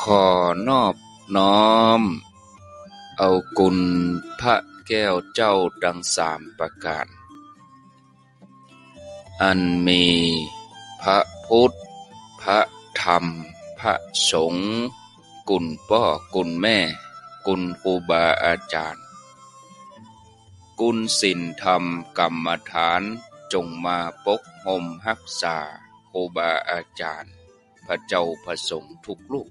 ขอนอบน้อม เอากุลพระแก้วเจ้าดังสามประการ อันมี พระพุทธ พระธรรม พระสงฆ์กุลพ่อกุลแม่กุลครูบาอาจารย์กุลศิลธรรมกรรมฐานจงมาปกห่มหักษาครูบาอาจารย์ พระเจ้าพระสงฆ์ทุกลูก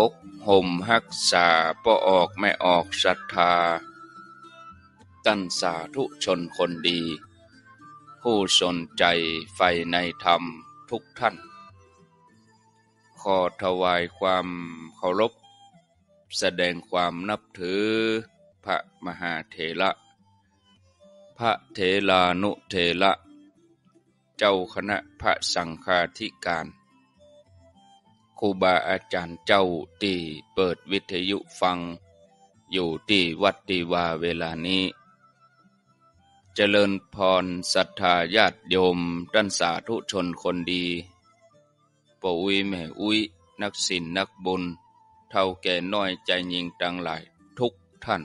ปกห่มฮักษาปออกไม่ออกศรัทธา ตั้นสาธุชนคนดี ผู้สนใจ ไฟ ในธรรมทุกท่าน ขอถวายความเคารพแสดงความนับถือ พระมหาเถระพระเถลานุเถระเจ้าคณะพระสังฆาธิการครูบาอาจารย์เจ้าตีเปิดวิทยุฟัง อยู่ที่วัดตีวาเวลานี้ เจริญพรศรัทธาญาติโยมท่านสาธุชนคนดีปุ้ยแม่อุ้ยนักศิลนักบุญ เท่าแก่น้อยใจยิงตังหลายทุกท่าน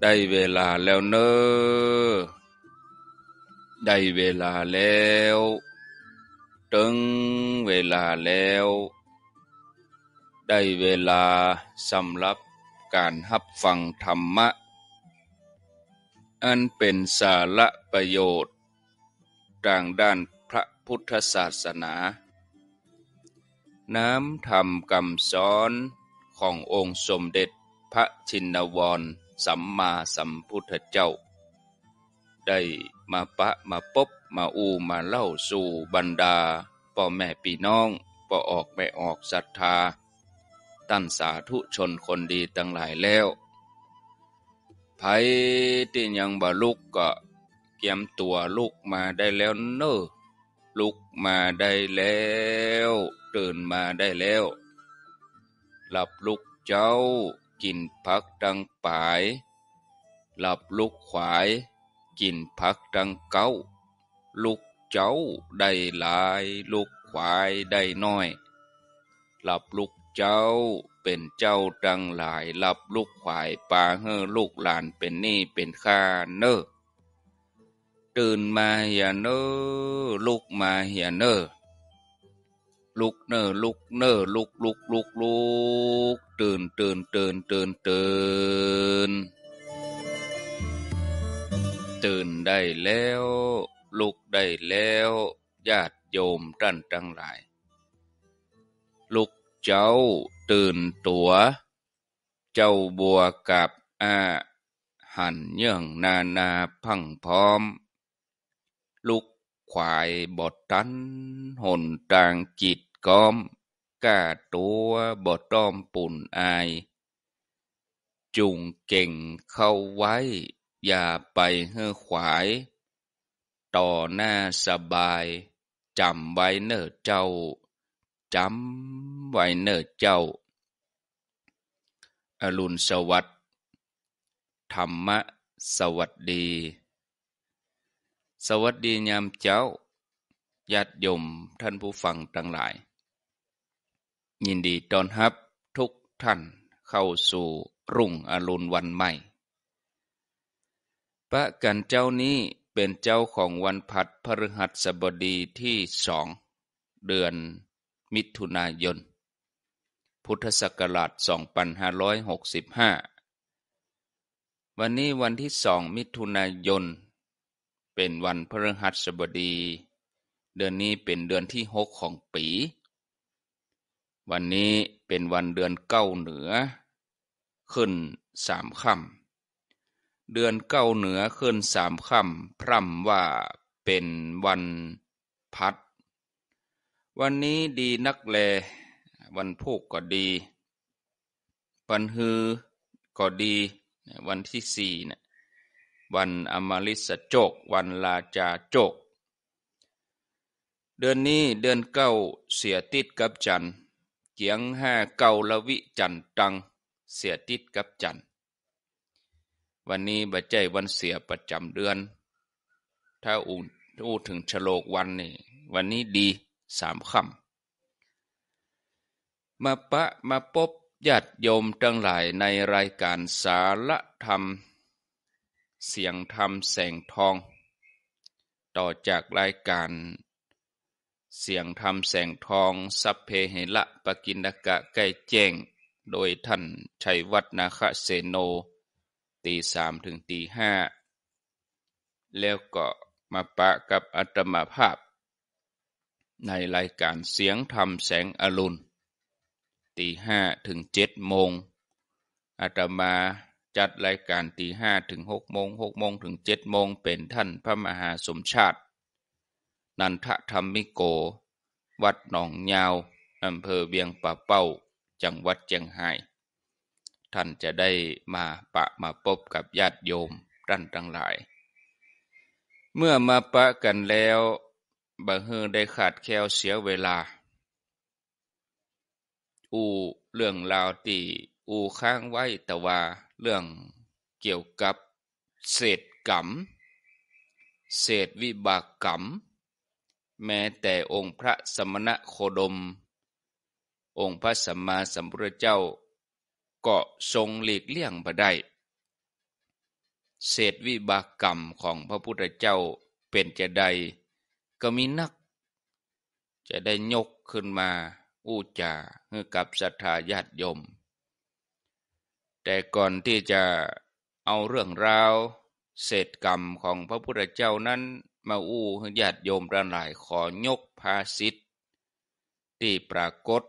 ได้เวลาแล้วเนอ้อได้เวลาแล้วถึงเวลาแล้ว ได้เวลาสำหรับการหับฟังธรรมะ อันเป็นสาระประโยชน์ทางด้านพระพุทธศาสนา น้ำธรรมกำสอนขององค์สมเด็จพระชินวรสัมมาสัมพุทธเจ้า ได้มาปะมาปบมาอูมาเล่าสู่บรรดาป่อแม่ปีน้องป่อออกไม่ออกศรัทธาตั้นสาธุชนคนดีตั้งหลายแล้วไผที่ยังบาลุกก็เกียมตัวลุกมาได้แล้วเนอลุกมาได้แล้ว ตื่นมาได้แล้ว หลับลุกเจ้า กินพักดังปาย หลับลุกขวาย กินพักดังเก้าลูกเจ้าได้หลายลูกควายได้น้อย หลับลูกเจ้าเป็นเจ้าดังหลายหลับลูกควายปาเฮอลูกหลานเป็นนี่เป็นค่าเนอตื่นมาเฮียเนอลูกมาเฮียเนอลุกเนอลุกเนอลุกลุกลุกลุกตื่นตื่นตื่นตื่นตื่นตื่นได้แล้วลุกได้ แล้วญาติโยมท่านทั้งหลายลุกเจ้าตื่นตัว เจ้าบัวกับอาหันเยื่องนานา พังพร้อม ลุกขวายบททันหนต่าง จิต ก้อมกาตัวบทต้อมปุ่นอาย จุง เก่งเข้าไว้ อย่าไปเฮือขวายต่อหน้าสบาย จำไว้เนอเจ้า จำไว้เนอเจ้า อรุณสวัสดิ์ธรรมะสวัสดี สวัสดียามเจ้าญาติโยมท่านผู้ฟังทั้งหลาย ยินดีต้อนรับทุกท่านเข้าสู่ รุ่งอรุณวันใหม่พระกันเจ้านี้เป็นเจ้าของวันพัดพฤหัสบดีที่สองเดือน มิถุนายน พุทธศักราช 2565 วันนี้วันที่สองมิถุนายนเป็นวันพฤหัสบดี เดือนนี้เป็นเดือนที่หกของปี วันนี้เป็นวันเดือนเก้าเหนือ ขึ้นสามค่ำเดือนเก้าเหนือขึ้นสามค่ำพร่ำว่าเป็นวันพัด วันนี้ดีนักแล วันพุกก็ดีวันฮือก็ดีวันที่สี่เนี่ยวันอมาลิสโจกวันลาจาโจกเดือนนี้เดือนเก้าเสียติดกับจันเกียงห้าเก้าละวิจันตังเสียติดกับจันทวันนี้บัจเจวันเสียประจำเดือน ถ้าอู้ถึงฉลกวันนี่วันนี้ดีสามคำมาปะมาพบญาติโยมทั้งหลายในรายการสารธรรม เสียงธรรมแสงทอง ต่อจากรายการ เสียงธรรมแสงทอง สัพเพเหละปกินกะไกลแจ้ง โดยท่านชัยวัฒนาคเสโนตีสามถึงตีห้าแล้วก็มาปะกับอัตมาภาพ ในรายการเสียงธรรมแสงอรุณตีห้าถึงเจ็ดโมงอาตมาจัดรายการตีห้าถึงหกโมงหกโมงถึงเจ็ดโมงเป็นท่านพระมหาสมชาติ นันทธรรมิโก วัดหนองยาวอำเภอเวียงป่าเป้า จังหวัดเชียงไฮ้ท่านจะได้มาปะมาพบกับญาติโยมท่านทั้งหลาย เมื่อมาปะกันแล้วบังเฮงได้ขาดแคลเสียเวลา อูเรื่องราวตีอูค้างไว้แต่ว่า เรื่องเกี่ยวกับเศษกรรม เศษวิบากกรรม แม้แต่องค์พระสมณะโคดม องค์พระสัมมาสัมพุทธเจ้าก็ทรงหลีกเลี่ยงบ่ได้เศษวิบากกรรมของพระพุทธเจ้าเป็นจะใดก็มีนัก จะได้ยกขึ้นมา อู้จาให้กับศรัทธาญาติโยม แต่ก่อนที่จะเอาเรื่องราวเศษกรรมของพระพุทธเจ้านั้นมาอู้ให้ญาติโยมรหลาย ขอยกภาสิทธิ์ที่ปรากฏ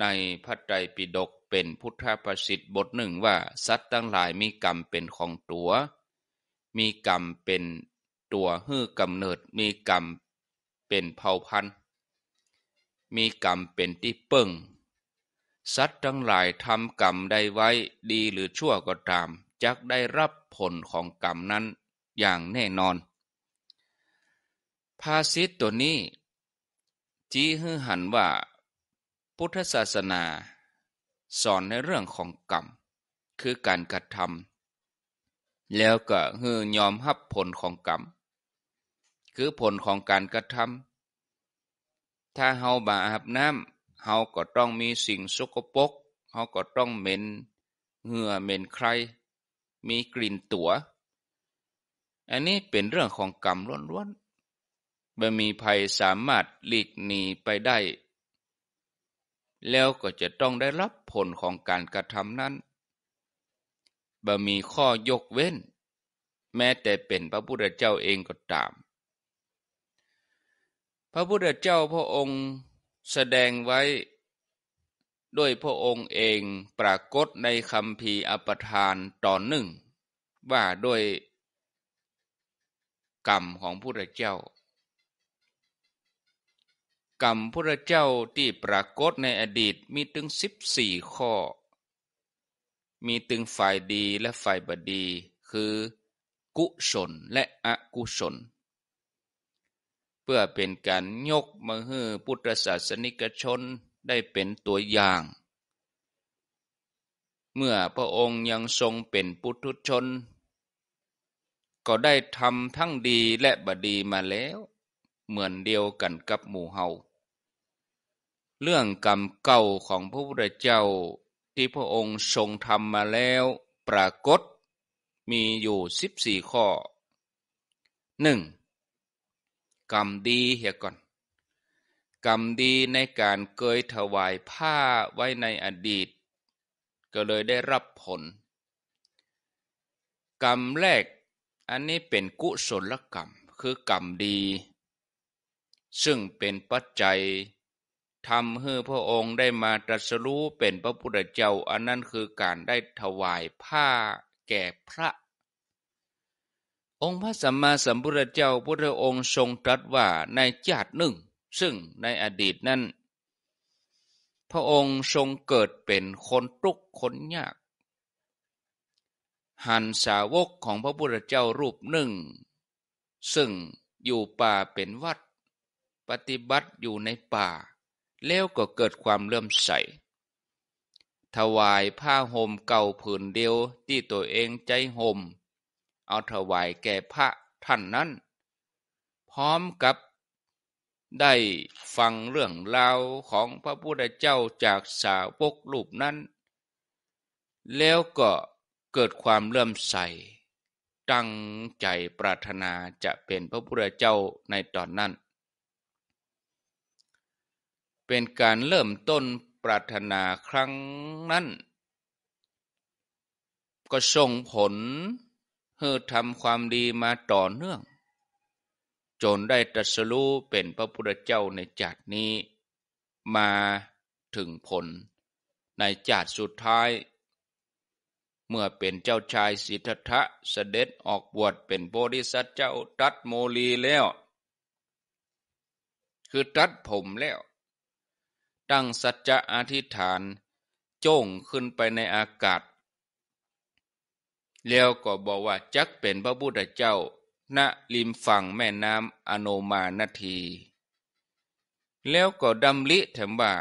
ในพระไตรปิฎกเป็นพุทธประสิทธิ์บทหนึ่งว่า สัตว์ตั้งหลายมีกรรมเป็นของตัวมีกรรมเป็นตัวฮื้อกำเนิดมีกรรมเป็นเผ่าพันธุ์มีกรรมเป็นที่เปิ่งสัตว์ทั้งหลายทำกรรมได้ไว้ดีหรือชั่วก็ตามจักได้รับผลของกรรมนั้นอย่างแน่นอน ภาษิตตัวนี้ จีฮื้อหันว่า พุทธศาสนาสอนในเรื่องของกรรมคือการกระทำแล้วก็คือยอมรับผลของกรรมคือผลของการกระทำถ้าเฮาบาอาบน้ำเฮาก็ต้องมีสิ่งสกปรกเฮาก็ต้องเหม็นเหงื่อเหม็นใคร มีกลิ่นตัวอันนี้เป็นเรื่องของกรรมล้วนๆบ่มีภัยสามารถหลีกหนีไปได้แล้วก็จะต้องได้รับผลของการกระทำนั้น บ่มีข้อยกเว้น แม้แต่เป็นพระพุทธเจ้าเองก็ตาม พระพุทธเจ้าพระองค์แสดงไว้ด้วยพระองค์เองปรากฏในคำพีอปทานตอนหนึ่ง ว่าด้วยกรรมของพระพุทธเจ้ากรรมพระเจ้าที่ปรากฏในอดีตมีถึงสิบสี่ข้อ มีถึงฝ่ายดีและฝ่ายบดี คือ กุศลและอกุศล เพื่อเป็นการยกมาให้พุทธศาสนิกชนได้เป็นตัวอย่าง เมื่อพระองค์ยังทรงเป็นปุถุชน ก็ได้ทำ ทั้งดีและบดีมาแล้ว เหมือนเดียวกันกับหมู่เฮาเรื่องกรรมเก่าของพระพุทธเจ้าที่พระองค์ทรงทำมาแล้วปรากฏมีอยู่สิบสี่ข้อหนึ่งกรรมดีเฮียก่อน กรรมดีในการเกยถวายผ้าไว้ในอดีต ก็เลยได้รับผล กรรมแรกอันนี้เป็นกุศลกรรม คือกรรมดี ซึ่งเป็นปัจจัยทำให้พระองค์ได้มาตรัสรู้เป็นพระพุทธเจ้าอันนั้นคือการได้ถวายผ้าแก่พระ องค์พระสัมมาสัมพุทธเจ้าพุทธองค์ทรงตรัสว่าในจาติหนึ่ง ซึ่งในอดีตนั้นพระองค์ทรงเกิดเป็นคนทุกคนยากหันสาวกของพระพุทธเจ้ารูปหนึ่ง ซึ่งอยู่ป่าเป็นวัด ปฏิบัติอยู่ในป่าแล้วก็เกิดความเลื่อมใส ถวายผ้าห่มเก่าผืนเดียวที่ตัวเองใจห่ม เอาถวายแก่พระท่านนั้น พร้อมกับได้ฟังเรื่องราวของพระพุทธเจ้าจากสาวกรูปนั้น แล้วก็เกิดความเลื่อมใส ตั้งใจปรารถนาจะเป็นพระพุทธเจ้าในตอนนั้นเป็นการเริ่มต้นปรารถนาครั้งนั้น ก็ส่งผลเพื่อทำความดีมาต่อเนื่อง จนได้ตรัสรู้เป็นพระพุทธเจ้าในจัดนี้ มาถึงผลในจัดสุดท้าย เมื่อเป็นเจ้าชายสิทธัตถะเสด็จออกบวชเป็นโพธิสัตว์เจ้าตัดโมลีแล้ว คือตัดผมแล้วตั้งสัจจะอธิษฐาน โจ้งขึ้นไปในอากาศ แล้วก็บอกว่าจักเป็นพระพุทธเจ้า ณริมฝั่งแม่น้ำอโนมานาที แล้วก็ดำลิถถมว่า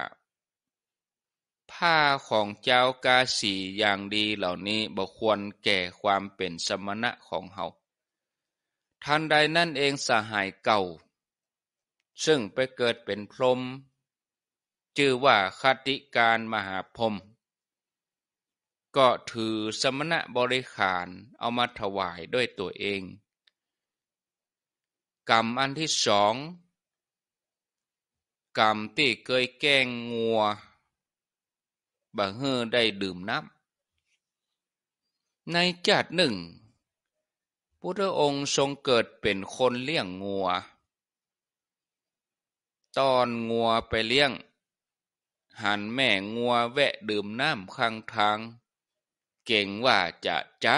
ผ้าของเจ้ากาสีอย่างดีเหล่านี้บ่ควรแก่ความเป็นสมณะของเฮาทันใดนั่นเองสหายเก่า ซึ่งไปเกิดเป็นพรหมชื่อว่าคติการมหาพรมก็ถือสมณะบริขารเอามาถวายด้วยตัวเอง กรรมอันที่สองกรรมที่เคยแก้งงัวบะเฮอได้ดื่มน้ำในจัดหนึ่ง พุทธองค์ทรงเกิดเป็นคนเลี้ยงงัว ตอนงัวไปเลี้ยงหันแม่งัวแวะดื่มน้ำข้างทาง เก่งว่าจะจ้า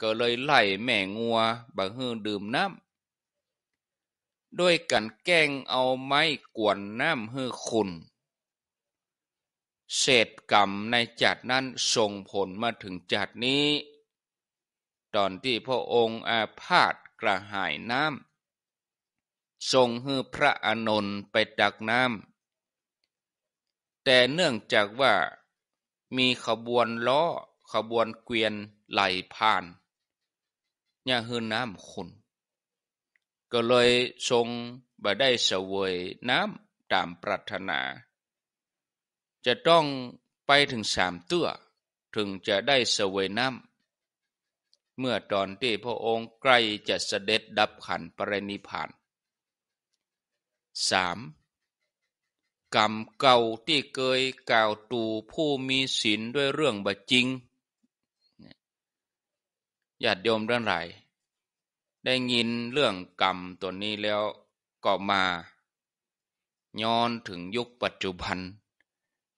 ก็เลยไล่แม่งัวบังฮือดื่มน้ำ ด้วยกันแกล้งเอาไม้กวนน้ำฮือคุนเศษกรรมในจัดนั้นส่งผลมาถึงจัดนี้ ตอนที่พระองค์อาพาธกระหายน้ำทรงฮือพระอนนท์ไปดักน้ำแต่เนื่องจากว่ามีขบวนล้อขบวนเกวียนไหลผ่าน ย่าฮือน้ำขุน ก็เลยทรงบ่ได้เสวยน้ำตามปรารถนา จะต้องไปถึงสามเตั้ถึงจะได้เสวยน้ำเมื่อตอนที่พระองค์ ใกล้จะเสด็จดับขันปรินิพานสามกรรมเก่าที่เคยกล่าวตู่ผู้มีศีลด้วยเรื่องบัจริงญาติโยมเรื่องไรได้ยินเรื่องกรรมตัวนี้แล้ว ก็มา ย้อนถึงยุคปัจจุบัน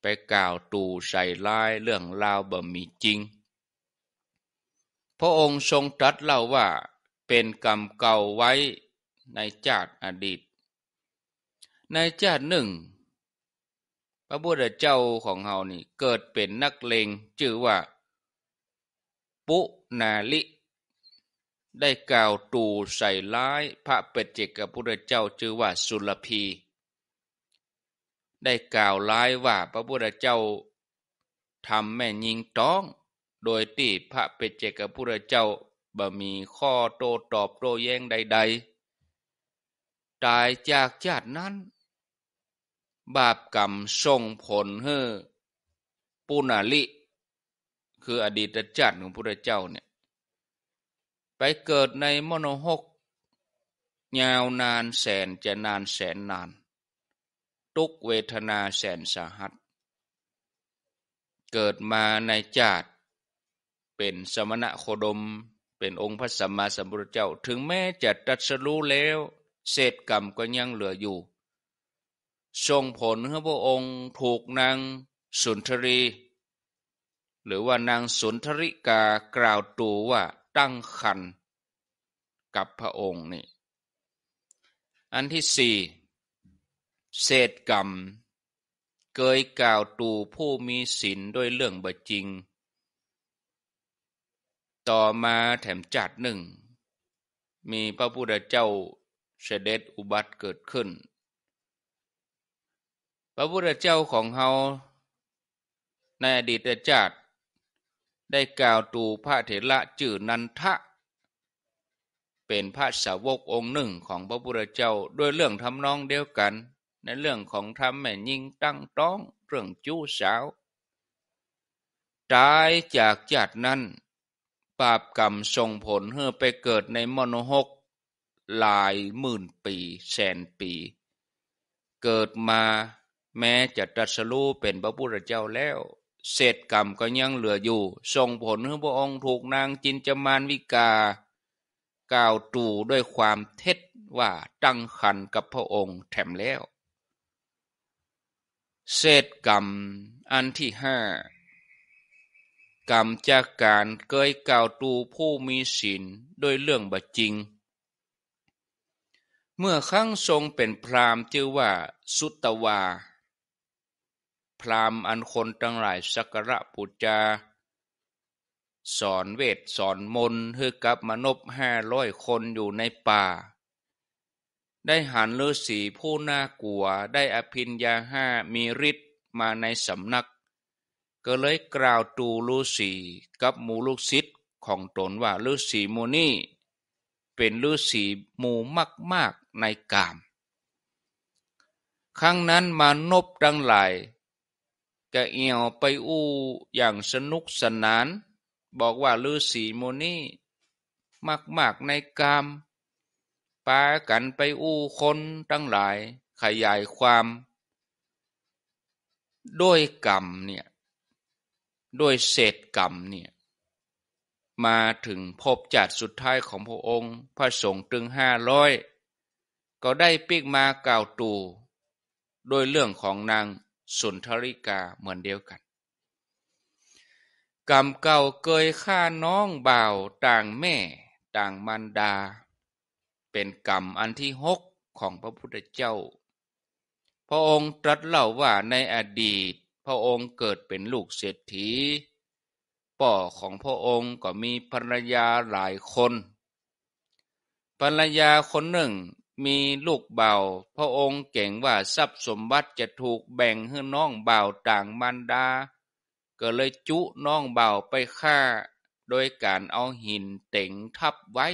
ไปกล่าวตู่ใส่ร้ายเรื่องราวบ่มีจริง พระองค์ทรงตรัสเล่าว่าเป็นกรรมเก่าไว้ในชาติอดีต ในชาติหนึ่งพระพุทธเจ้าของเฮานี่เกิดเป็นนักเลงชื่อว่า ปุนาลิ ได้กล่าวตูใส่ร้ายพระเปเจกพุทธเจ้าชื่อว่าสุลพีได้กล่าวร้ายว่าพระพุทธเจ้าทำแม่ยิงต้อง โดยที่พระเปเจกพุทธเจ้าบ่มีข้อโต้ตอบโต้แย้งใด ๆ ตายจากชาตินั้นบาปกรรมส่งผลให้ปุณาลิ คืออดีตชาติของพระเจ้าเนี่ย ไปเกิดใน มโนหก ยาวนานแสนจะนานแสนนานทุกเวทนาแสนสาหัสเกิดมาในจาตเป็นสมณะ โคดมเป็นองค์พระสัมมาสัมพุทธเจ้าถึงแม้จะตรัสรู้แล้ว เศษกรรม ก็ยังเหลืออยู่ส่งผลให้พระองค์ ถูกนางสุนทรี หรือว่านางสุนทริกากล่าวตูว่าตั้งคันกับพระองค์นี่อันที่สี่เศษกรรมเกยกล่าวตูผู้มีศีลด้วยเรื่องบจริง ต่อมาแถมจัดหนึ่ง มีพระพุทธเจ้าเสด็จอุบัติเกิดขึ้นพระพุทธเจ้าของเฮา ในอดีตชาติได้กล่าวตูพระเถระจื่อนันทะ เป็นพระสาวกองค์หนึ่งของพระพุทธเจ้า ด้วยเรื่องทำนองเดียวกัน ในเรื่องของทำแม่ยิ่งตั้งต้องเรื่องจู้สาวตายจากจาตินั้นบาปกรรมส่งผลเพื่อไปเกิดในมโนหก หลายหมื่นปีแสนปี เกิดมาแม้จะตรัสรู้เป็นพระพุทธเจ้าแล้ว เศษกรรมก็ยังเหลืออยู่ส่งผลให้พระองค์ถูกนางจินจมานวิกากล่าวตู่ด้วยความเท็จว่าตั้งขันกับพระองค์แถมแล้ว เศษกรรมอันที่ห้ากรรมจากการเคยกล่าวตูผู้มีศีลด้วยเรื่องบัจริง เมื่อครั้งทรงเป็นพรามชื่อว่าสุตวาพราหมณ์อันคนตั้งหลายสักระปุจจา สอนเวทสอนมนต์ใกับมนบห้าร้อยคนอยู่ในป่า ได้หันฤาษีผู้น่ากลัวได้อภินยาห้ามีฤทธิ์มาในสำนัก ก็เลยกล่าวตูฤาษีกับมูลูกศิษย์ของตนว่าฤาษีมูนี่ เป็นฤาษีมูมาก ๆในกามครั้งนั้นมานบดังหลายกะเอี่ยวไปอู้อย่างสนุกสนาน บอกว่าฤาษีโมนี่มากในกามปากันไปอู้คนทั้งหลายขยายความด้วยกรรมเนี่ยด้วยเศษกรรมเนี่ย มาถึงพบจัดสุดท้ายของพระองค์ พระสงฆ์ตึงห้าร้อยก็ได้ปิกมากล่าวตู โดยเรื่องของนางสุนทริกาเหมือนเดียวกัน กรรมเก่าเคยฆ่าน้องบ่าวต่างแม่ต่างมันดา เป็นกรรมอันที่หกของพระพุทธเจ้า พระองค์ตรัสเล่าว่าในอดีตพระองค์เกิดเป็นลูกเศรษฐีป่อของพระองค์ก็มีภรรยาหลายคน ภรรยาคนหนึ่งมีลูกเบาพระองค์เก่งว่าทรัพย์สมบัติจะถูกแบ่งให้น้องเบาต่างมันดา ก็เลยจุน้องเบาไปฆ่าโดยการเอาหินเต่งทับไว้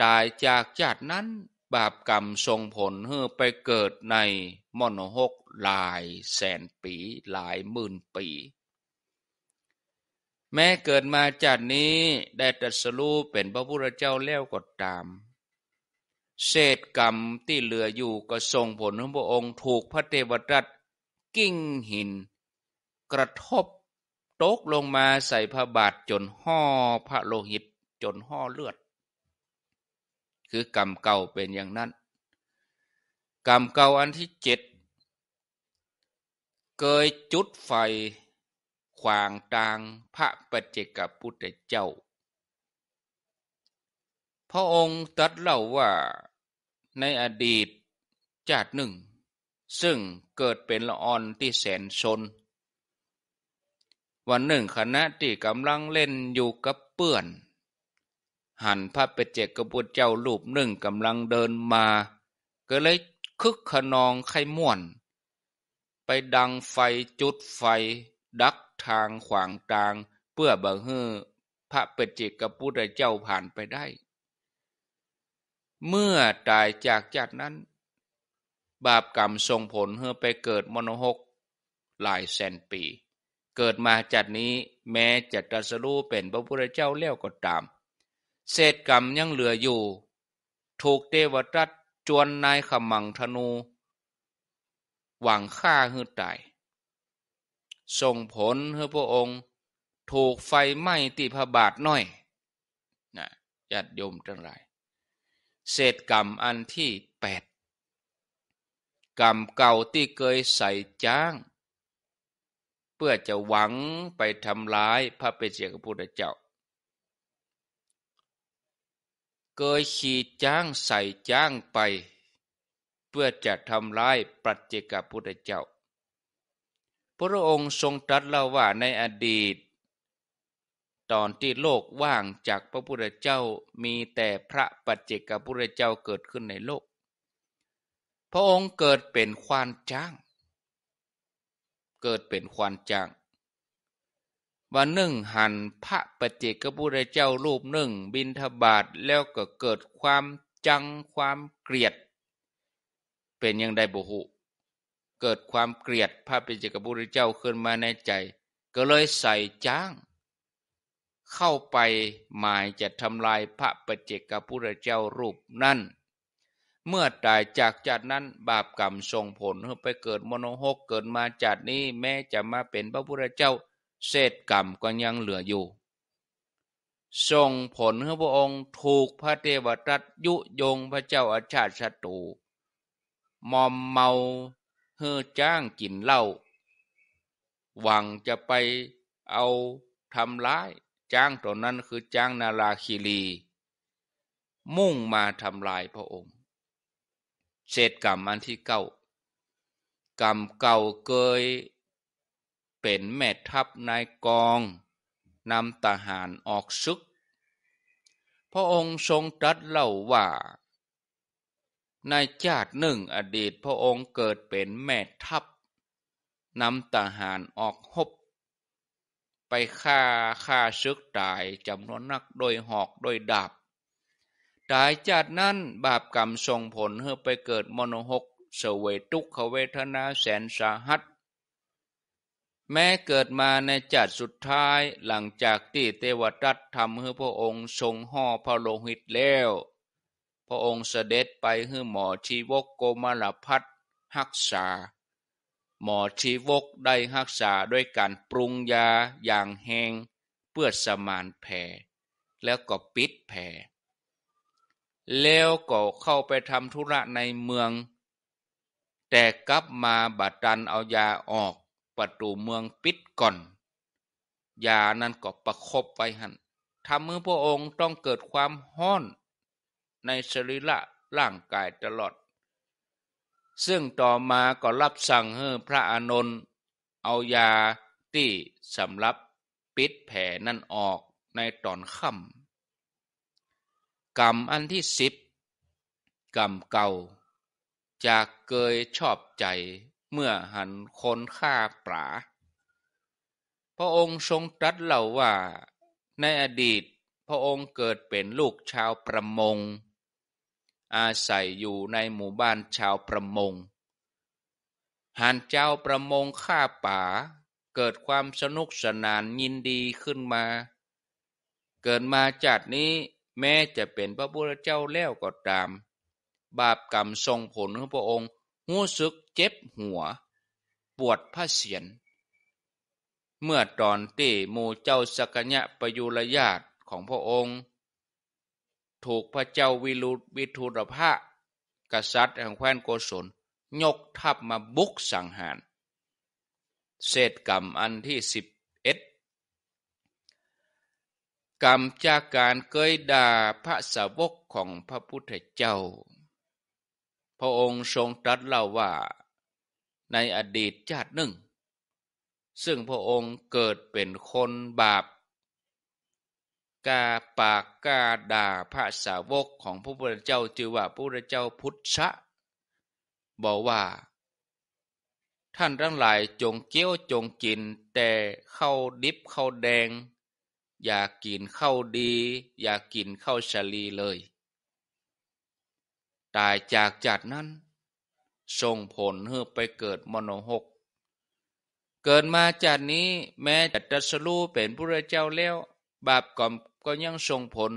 ตายจากจากนั้นบาปกรรมส่งผลให้ไปเกิดในมโนหกหลาย แสนปีหลายหมื่นปี แม้เกิดมาจากนี้ ได้ตรัสรู้เป็นพระพุทธเจ้าแล้วก็ตามเศษกรรมที่เหลืออยู่ก็ส่งผลของพระองค์ถูกพระเทวทัตกิ้งหิน กระทบตกลงมาใส่พระบาทจนห่อพระโลหิตจนห่อเลือด คือกรรมเก่าเป็นอย่างนั้นกรรมเก่าอันที่เจ็ดเคยจุดไฟขวางตาง พระปัจเจกพุทธเจ้าพระองค์ตรัสเล่าว่าในอดีตจาติหนึ่ง ซึ่งเกิดเป็นละอ่อนที่แสนชนวันหนึ่งคณะที่กำลังเล่นอยู่กับเปื่อน หันพระเปเจกกบุบรเจ้าลูปหนึ่งกำลังเดินมา ก็เลยคึกขนองไข้ม่วน ไปดังไฟจุดไฟ ดักทางขวางทางเพื่อบังเฮือพระเปเจกกบุตรเจ้าผ่านไปได้เมื่อตายจากจัตนั้น บาปกรรมส่งผลเฮือไปเกิดมโนหกหลายแสนปี เกิดมาจัดนี้แม้จะตรัสรู้เป็นพระพุทธเจ้าแล้วก็ตาม เศษกรรมยังเหลืออยู่ ถูกเทวทัตจวนนายขมังธนู หวังฆ่าหือตายส่งผลให้พระองค์ถูกไฟไหม้ติพบาทน้อยนะจัดยมจังไรเศษกรรมอันที่แปดกรรมเก่าที่เคยใส่จ้าง เพื่อจะหวังไปทำร้ายพระเปเจกพุทธเจ้า เคยขี่จ้างใส่จ้างไป เพื่อจะทำร้ายปัจเจกพุทธเจ้า พระองค์ทรงตรัสเล่าว่าในอดีตตอนที่โลกว่างจากพระพุทธเจ้ามีแต่พระปัจเจกพุทธเจ้าเกิดขึ้นในโลก พระองค์เกิดเป็นควานจ้าง เกิดเป็นควานจ้าง วันหนึ่งหันพระปัจเจกพุทธเจ้ารูปหนึ่ง บินทบาทแล้วก็เกิดความจังความเกลียด เป็นยังไดบุหุ เกิดความเกลียดพระปัจเจกพุทธเจ้าขึ้นมาในใจ ก็เลยใส่จ้างเข้าไปหมายจะทำลายพระปเจกพุทธเจ้ารูปนั่น เมื่อตายจากจัดนั้นบาปกรรมส่งผลให้ไปเกิดมโนหกเกิดมาจัดนี้แม้จะมาเป็นพระพุทธเจ้าเศษกรรมก็ยังเหลืออยู่ส่งผลให้พระองค์ถูกพระเทวทัตยุยงพระเจ้าอาชาติศัตรูมอมเมาเฮือจ้างกินเหล้าหวังจะไปเอาทำร้ายจ้างตัวนั้นคือจ้างนาราคีรีมุ่งมาทำลายพระองค์ เศษกรรมอันที่เก้ากรรมเก่าเกยเป็นแม่ทัพนายกอง นำทหารออกซึก พระองค์ทรงตรัสเล่าว่า ในชาติหนึ่งอดีตพระองค์เกิดเป็นแม่ทัพ นำทหารออกฮบไปฆ่าฆ่าซึกตายจำนวนนักโดยหอกโดยดาบตายจากนั้น บาปกรรมส่งผลให้ไปเกิดมโนหกเสวยทุกขเวทนาแสนสาหัส แม้เกิดมาในจัดสุดท้ายหลังจากที่เทวทัตทำให้พระองค์ทรงห่อพระโลหิตแล้ว พระองค์เสด็จไปให้หมอชีวกโกมลพัทหักษาหมอชีวกได้หักษาด้วยการปรุงยาอย่างแหงเพื่อสมานแผลแล้วก็ปิดแผลแล้วก็เข้าไปทำธุระในเมือง แต่กลับมาบัดดันเอายาออกประตูเมืองปิดก่อน ยานั้นก็ประครบไว้หันทำมือพระองค์ต้องเกิดความห้อน ในสรีระร่างกายตลอดซึ่งต่อมาก็รับสั่งให้พระอานนท์เอายาที่สำรับปิดแผลนั่นออกในตอนค่ำกรรมอันที่สิบกรรมเก่า จากเกยชอบใจเมื่อหันคนฆ่าปลา พระองค์ทรงตรัสเล่าว่าในอดีตพระองค์เกิดเป็นลูกชาวประมงอาศัยอยู่ในหมู่บ้านชาวประมงหันเจ้าประมงฆ่าป่าเกิดความสนุกสนานยินดีขึ้นมา เกิดมาจากนี้แม้จะเป็นพระพุทธเจ้าแล้วก็ตาม บาปกรรมทรงผลของพระองค์หู้สึกเจ็บหัว ปวดพระเสียรเมื่อตอนตีมูเจ้าสกญะประยุรญาตของพระองค์ถูกพระเจ้าวิรุวิทูรภะกษัตริย์แห่งแคว้นโกศล ยกทัพมาบุกสังหารเศษกรรมอันที่สิบเอ็ดกรรมจากการเกยด่าพระสาวกของพระพุทธเจ้า พระองค์ทรงตรัสเล่าว่าในอดีตชาติหนึ่ง ซึ่งพระองค์เกิดเป็นคนบาปกาปากกาด่าพระสาวกของพระพุทธเจ้าจือว่าพระพุทธเจ้าพุทธะบอกว่า ท่านทั้งหลายจงเกี้ยวจงกิน แต่ข้าวดิบข้าวแดง อย่ากินข้าวดี อย่ากินข้าวชาลีเลยตายจากจัดนั้นส่งผลเพือไปเกิดมโนหก เกิดมาจากนี้แม้จะตรัสรู้เป็นพระเจ้าแล้วบาปกรรมก็ยังทรงผล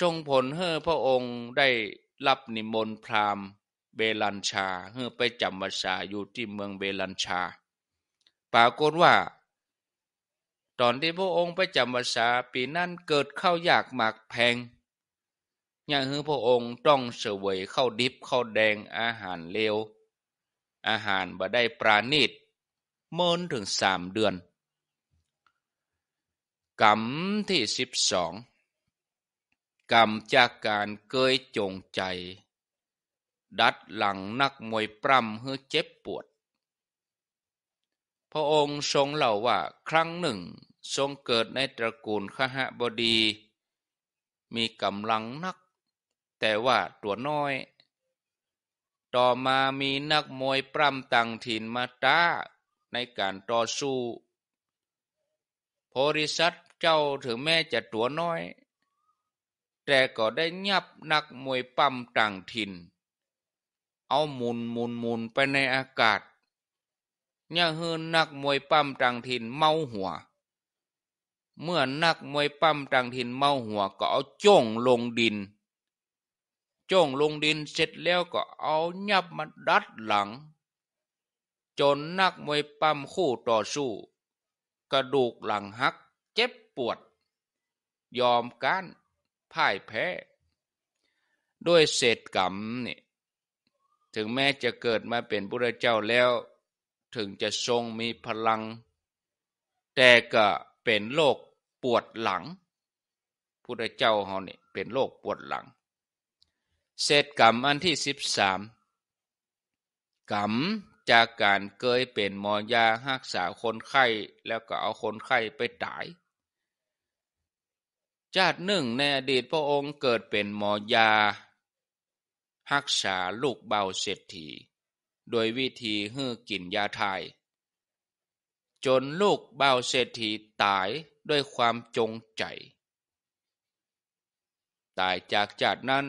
ทรงผลเฮ้อพระองค์ได้รับนิมนต์พราหมณ์เบลันชาเฮ้อไปจำวัราอยู่ที่เมืองเบลันชา ปรากฏว่า ตอนที่พระองค์ไปจำวัราปีนั้นเกิดข้าวยากหมากแพง อย่างเฮ้อพระองค์ต้องเสวยข้าวดิบข้าวแดงอาหารเลว อาหารบ่ได้ปราณีตเมินถึงสามเดือนกรรมที่สิบสองกรรมจากการเกยจงใจ ดัดหลังนักมวยปร้ำเฮ้เจ็บปวด พระองค์ทรงเล่าว่าครั้งหนึ่ง ทรงเกิดในตระกูลขหบดี มีกำลังนัก แต่ว่า ตัวน้อย ต่อมามีนักมวยปร้ำต่างถิ่นมาต้าในการต่อสู้โพริสัตเจ้าถึงแม่จะตัวน้อย แต่ก็ได้ยับนักมวยปั้มต่างถิ่นเอาหมุนหมุนหมุนไปในอากาศยน่ยฮือนักมวยปั้มต่างถิ่นเมาหัว เมื่อนักมวยปั้มต่างถิ่นเมาหัวก็เอาจ้งลงดินจ้งลงดินเสร็จแล้วก็เอายับมาดัดหลัง จนนักมวยปั้มคู่ต่อสู้กระดูกหลังหักเจ็บปวดยอมการพ่ายแพ้ ด้วยเศษกรรมนี่ถึงแม้จะเกิดมาเป็นพระเจ้าแล้ว ถึงจะทรงมีพลัง แต่ก็เป็นโรคปวดหลังพระเจ้าเขานี่เป็นโรคปวดหลังเศษกรรมอันที่สิบสามกรรมจากการเกยเป็นหมอยาหักษาคนไข้แล้วก็เอาคนไข้ไปตายชาติหนึ่งในอดีตพระองค์เกิดเป็นหมอยาหักษาลูกเบาเศรษฐี โดยวิธีหื้อกินยาไทยจนลูกเบาเศรษฐีตายด้วยความจงใจ ตายจากจาดนั้น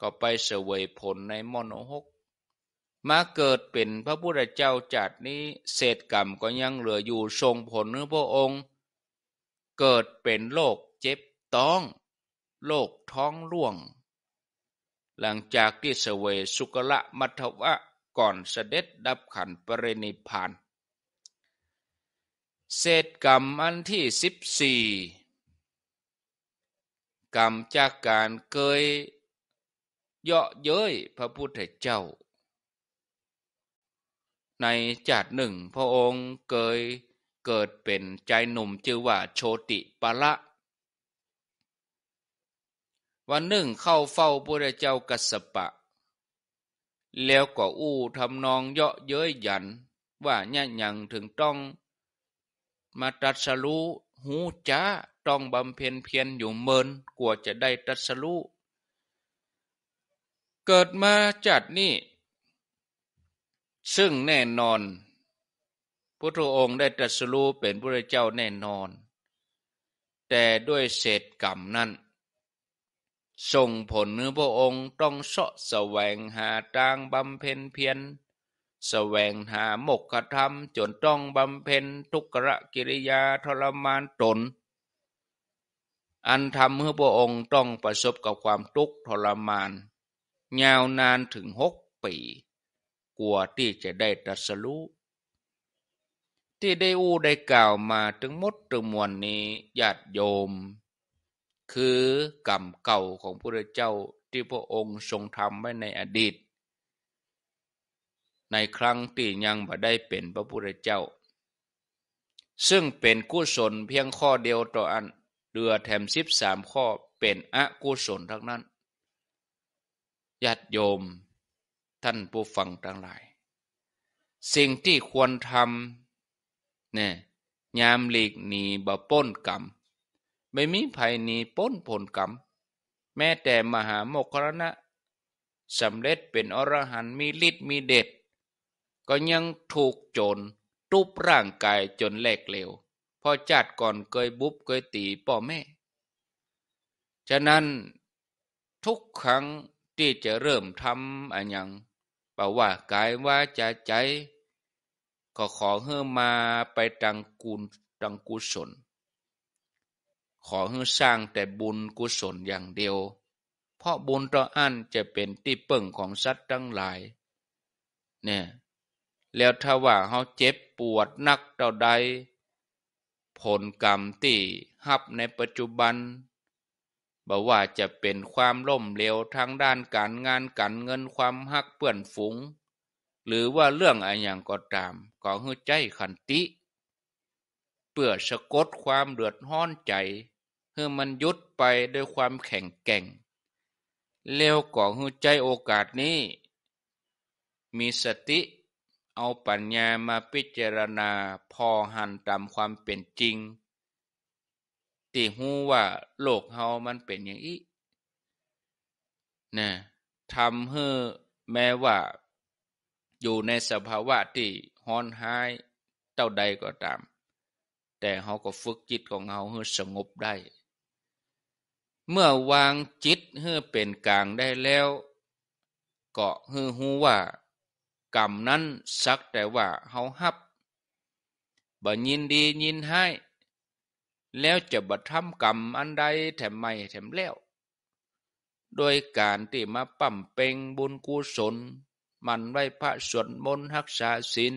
ก็ไปเสวยผลในมโนหก มาเกิดเป็นพระพุทธเจ้าจาดนี้เศษกรรมก็ยังเหลืออยู่ทรงผลเนื้อพระองค์เกิดเป็นโรคเจ็บต้องโรคท้องร่วง หลังจากที่เสวยสุกละมัทวะ ก่อนเสด็จดับขันปรินิพานเศษกรรมอันที่สิบสี่กรรมจากการเคย เยาะเย้ยพระพุทธเจ้า ในจัดหนึ่งพระองค์เคยเกิดเป็นใจหนุ่มชื่อว่าโชติปะละ วันหนึ่งเข้าเฝ้าพระเจ้ากัสปะ แล้วก็อู้ทำนองเยาะเย้ย หยัน ว่าเนี่ยยังถึงต้อง มาตรัสรู้หูจ้าต้องบำเพ็ญเพียรอยู่เมินกลัวจะได้ตรัสรู้เกิดมา จัด นี่ ซึ่งแน่นอนพุทธองค์ได้ตรัสรู้เป็นพระเจ้าแน่นอน แต่ด้วยเศษกรรมนั้น ส่งผลเนื้อพระองค์ต้องเสาะแสวงหาทางบำเพ็ญเพียรแสวงหาหมกขธรรม จนต้องบำเพ็ญทุกขกิริยาทรมานตน อันทำให้พระองค์ต้องประสบกับความทุกข์ทรมานยาวนานถึงหกปี กว่าที่จะได้ตรัสรู้ที่ได้อู้ได้กล่าวมาถึงมดถึงมวลนนี้ญาติโยม คือกรรมเก่าของพระเจ้าที่พระองค์ทรงทำไว้ในอดีต ในครั้งที่ยัง บ่ได้เป็นพระพุทธเจ้า ซึ่งเป็นกุศลเพียงข้อเดียวต่ออันเดือ แถมสิบสามข้อเป็นอกุศลทั้งนั้นญาติโยม ท่านผู้ฟังทั้งหลาย สิ่งที่ควรทำเนี่ยยามหลีกหนีบ่ป้นกรรม ไม่มีภัยหนีป้นผลกรรม แม้แต่มหาโมครณะ สำเร็จเป็นอรหันต์มีฤทธิ์มีเดชก็ยังถูกโจรตุบร่างกายจนแหลกเหลวพอจัดก่อนเคยบุบเคยตีป่อแม่ ฉะนั้นทุกครั้งที่จะเริ่มทำอะไรอย่างแปลว่ากายว่าจะใจก็ขอเฮือมาไปดังกุลดังกุศล ขอเฮือสร้างแต่บุญกุศลอย่างเดียว เพราะบุญต่ออันจะเป็นที่เปิ่งของสัตว์ทั้งหลาย เนี่ย แล้วถ้าว่าเขาเจ็บปวดนักเท่าใด ผลกรรมที่หับในปัจจุบันบอกว่าจะเป็นความล่มเหลวทางด้านการงานการเงินความหักเปื่อนฝูงหรือว่าเรื่องอะไรอย่างก็ตามก็หหวใจขันติเพื่อสะกดความเดือดห้อนใจให้มันยุดไปด้วยความแข็งแกร่งแล้วก็ใหวใจโอกาสนี้ มีสติเอาปัญญามาพิจารณาพอหันตามความเป็นจริงตีหูว่าโลกเฮามันเป็นอย่างนี้นะทำให้แม้ว่าอยู่ในสภาวะที่ฮ้อนหายเจ้าใดก็ตาม แต่เขาก็ฝึกจิตของเขาให้สงบได้ เมื่อวางจิตให้เป็นกลางได้แล้ว ก็ให้หูว่า กรรมนั้น สักแต่ว่าเขาหับบ่ยินดียินให้ แล้วจะบัทำกรรมอันใดแถมไม่แถมแล้ว โดยการที่มาปั่มเป่งบุญกุศลมันไว้พระสวดมนต์ฮักษาศีล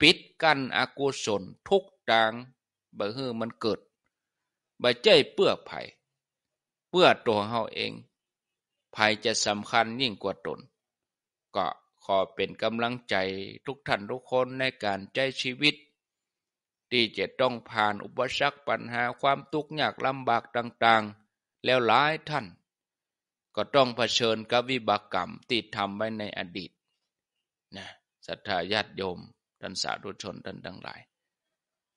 ปิดกั้นอกุศล ทุกต่าง บ่ฮือมันเกิดบ่ใจเปื้อไผ่เพื่อตัวเฮาเองไผ่จะสำคัญยิ่งกว่าตน ก็ขอเป็นกำลังใจทุกท่านทุกคน ในการใจชีวิต ที่จะต้องผ่านอุปสรรคปัญหาความทุกข์ยากลำบากต่างๆ แล้วหลายท่าน ก็ต้องเผชิญกับวิบากกรรมติดทำไว้ในอดีตนะศรัทธาญาติโยม ท่านสาธุชน ท่านทั้งหลาย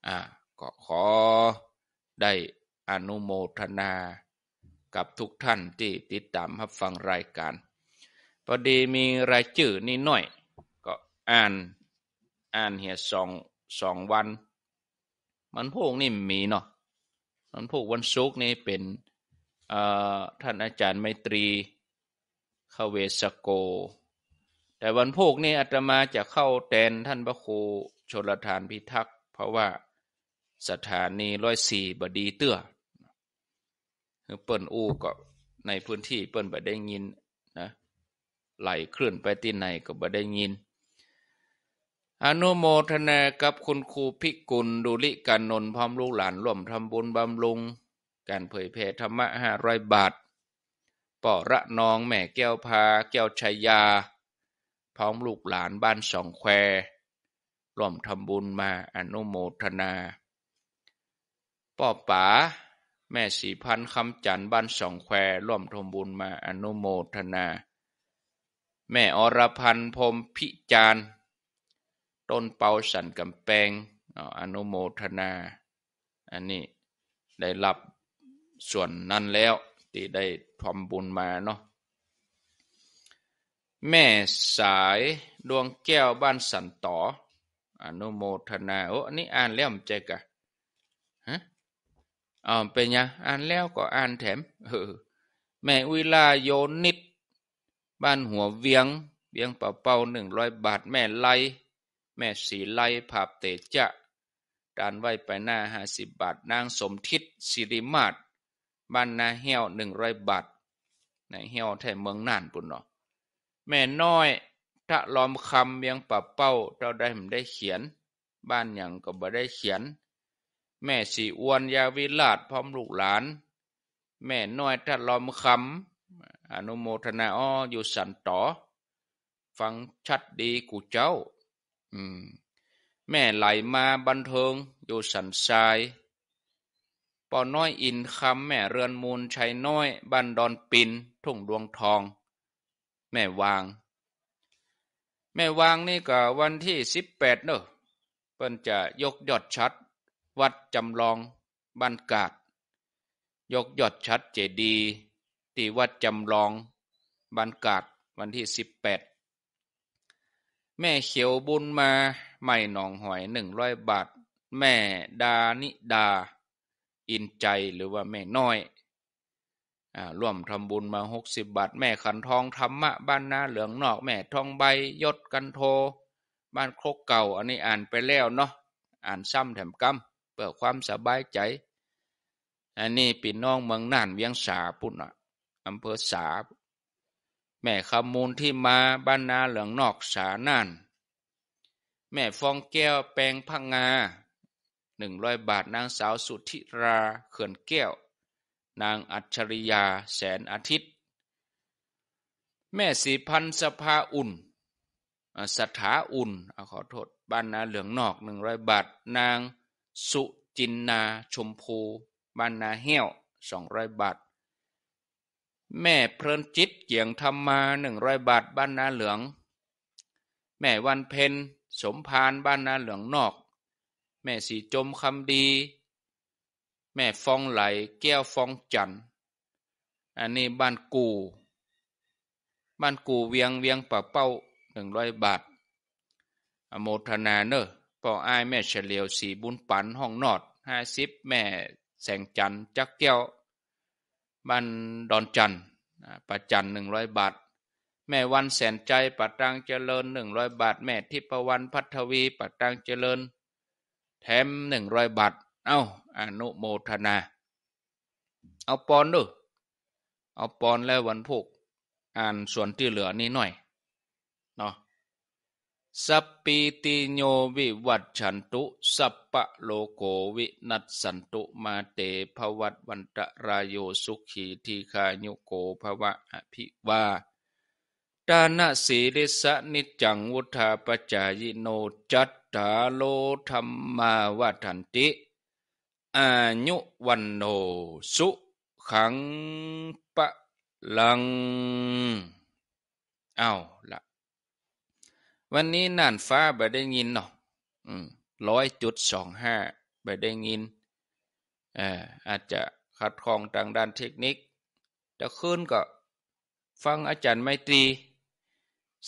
อ่าก็ขอได้อนุโมทนากับทุกท่านที่ติดตามรับฟังรายการ พอดีมีรายชื่อนี่หน่อย ก็อ่านอ่านเหียสองสองวัน มันพวกนี่มีเนาะมันพวกวันศุกร์นี่เป็นท่านอาจารย์ไมตรี ขเวสโกแต่วันพวกนี้อาตมาจะเข้าแทนท่านพระครูชนลทานพิทักษ์ เพราะว่าสถานีร้อยสี่บดีเตื้อ เปิ้นอู้ก็ในพื้นที่เปิ้นบดได้ยินนะไหลเคลื่อนไปที่ไหนก็บดได้ยิน อนุโมทนากับคุณครูพิกุลดุลิกันนนพร้อมลูกหลานร่วมทำบุญบำรุงการเผยแผ่ธรรมะห้าร้อยบาท ป่อระนองแม่แก้วพา แก้วชายาพ้อมลูกหลานบ้านสองแคว ร่วมทำบุญมาอนุโมทนาป่อป๋าแม่สีพันคำจันบ้านสองแคว ร่วมทำบุญมาอนุโมทนา แม่อรพันธ์พรมพิจารต้นเปาสันกำแปงอนุโมทนา อันนี้ได้รับส่วนนั้นแล้วที่ได้ทำบุญมาเนาะแม่สายดวงแก้วบ้านสันต่ออนุโมทนา โอ้นี่อ่านแล้วมใจกะฮะอ๋อเป็นยังอ่านแล้วก็อ่านแถม แม่วิลาโยนิดบ้านหัวเวียงเวียงเป่าเป่าหนึ่งร้อยบาทแม่ไลแม่สีไลภาพเตจะดานไว้ไปหน้าห้าสิบบาท นางสมทิศสิริมาศบ้านนาเฮียวหนึ่งร้อยบาทในเฮียวแถมเมืองน่านปุ่นเนาะแม่น้อยถ้าลอมคำเมียงปับเป้าเจ้าได้ไม่ได้เขียน บ้านอย่างก็บ่ได้เขียน แม่สีอ้วนยาวิลาดพร้อมลูกหลาน แม่น้อยถ้าลอมคำอนุโมทนาอ้ออยู่สันต่อฟังชัดดีกูเจ้า อืมแม่ไหลมาบันเทิงอยู่สันทราย ปอน้อยอินคำแม่เรือนมูลชัยน้อยบันดอนปินทุ่งดวงทองแม่วาง แม่วางนี่ก็วันที่สิบแปดเนอะเพิ่นจะยกยอดชัด วัดจำลองบ้านกาดยกยอดชัดเจดีที่วัดจำลองบ้านกาดวันที่สิบแปด แม่เขียวบุญมาไม่หนองหอยหนึ่งร้อยบาท แม่ดานิดา อินใจหรือว่าแม่น้อยร่วมทำบุญมาหกสิบบาท แม่ขันทองธรรมะบ้านนาเหลืองนอก แม่ทองใบยศกันโท บ้านโคกเก่าอันนี้อ่านไปแล้วเนาะอ่านซ้ำแถมกำเพื่อความสบายใจ อันนี้ปีน้องเมืองน่านเวียงสาปุ่นอ่ะอำเภอสาแม่ขมูลที่มาบ้านนาเหลืองนอกสาน่าน แม่ฟองแก้วแปลงพังงาหนึ่งร้อยบาทนางสาวสุธิราเขื่อนแก้วนางอัจฉริยาแสนอาทิตย์ แม่สีพันสภาอุ่นสถาอุ่นอขอโทษบ้านนาเหลืองนอกหนึ่งร้อยบาท นางสุจินนาชมพูบ้านนาเหี้ยวสองร้อยบาท แม่เพลินจิตเกี่ยงธรรมาหนึ่งร้อยบาทบ้านนาเหลือง แม่วันเพนสมพานบ้านนาเหลืองนอก แม่สีจมคำดีแม่ฟองไหลแก้วฟองจันอันนี้บ้านกู บ้านกูเวียงเวียงปะเป้าหนึ่งร้อยบาท อโมทนาเนอะป่ออ้ายแม่เฉลียวสีบุญปันห้องนอดห้าสิบแม่แสงจันจักแก้วบ้านดอนจันประจันหนึ่งร้อยบาทแม่วันแสนใจปัตตังเจริญหนึ่งร้อยบาทแม่ทิพวันพัทวีปัตตังเจริญ แถมหนึ่งร้อยบาทเอา้าอนุโมทนาเอาปอนดูเอาปอนแล้ววันพุก อ่านส่วนที่เหลือนี้หน่อย เนาะสัปปิติโยวิวัตฉันตุสัปปะโลโกวินัสสันตุมาเตภวัตวันตรายโยสุขีทีคายุโกภวะอภิวาตาณสีริสะนิจังวุธาปจายโนจัตตาโลธรรมาวัฏันติอายุวันโนสุขังปะ ลังเอาละวันนี้น่าน ฟ้าไปได้ยินเนาะร้อยจุดสองห้าไปได้ยินอาจจะ ขัดข้องทางด้านเทคนิคแต่คืนก็ ฟังอาจารย์ไมตรี